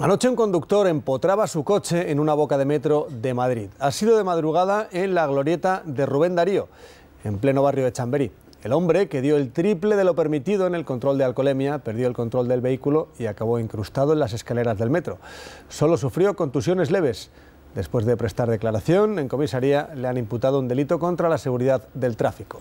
Anoche un conductor empotraba su coche en una boca de metro de Madrid. Ha sido de madrugada en la glorieta de Rubén Darío, en pleno barrio de Chamberí. El hombre, que dio el triple de lo permitido en el control de alcoholemia, perdió el control del vehículo y acabó incrustado en las escaleras del metro. Solo sufrió contusiones leves. Después de prestar declaración, en comisaría le han imputado un delito contra la seguridad del tráfico.